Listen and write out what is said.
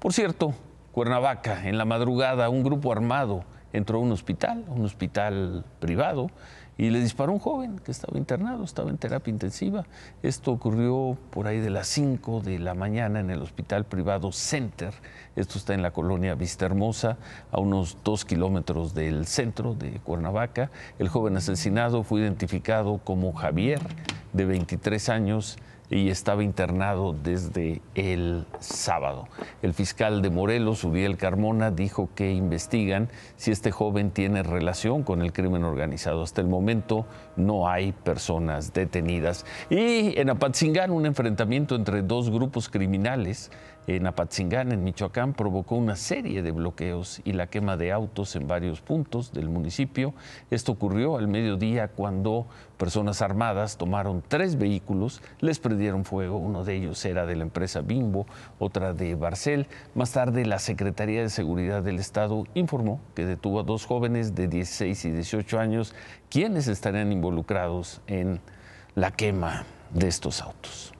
Por cierto, Cuernavaca, en la madrugada un grupo armado entró a un hospital, un hospital privado, y le disparó a un joven que estaba internado, estaba en terapia intensiva. Esto ocurrió por ahí de las 5 de la mañana en el hospital privado Center. Esto está en la colonia Vista Hermosa, a unos dos kilómetros del centro de Cuernavaca. El joven asesinado fue identificado como Javier, de 23 años, y estaba internado desde el sábado. El fiscal de Morelos, Uriel Carmona, dijo que investigan si este joven tiene relación con el crimen organizado. Hasta el momento no hay personas detenidas. Y en Apatzingán, un enfrentamiento entre dos grupos criminales en Apatzingán, en Michoacán, provocó una serie de bloqueos y la quema de autos en varios puntos del municipio. Esto ocurrió al mediodía cuando personas armadas tomaron tres vehículos, les dieron fuego. Uno de ellos era de la empresa Bimbo, otra de Barcel. Más tarde, la Secretaría de Seguridad del Estado informó que detuvo a dos jóvenes de 16 y 18 años, quienes estarían involucrados en la quema de estos autos.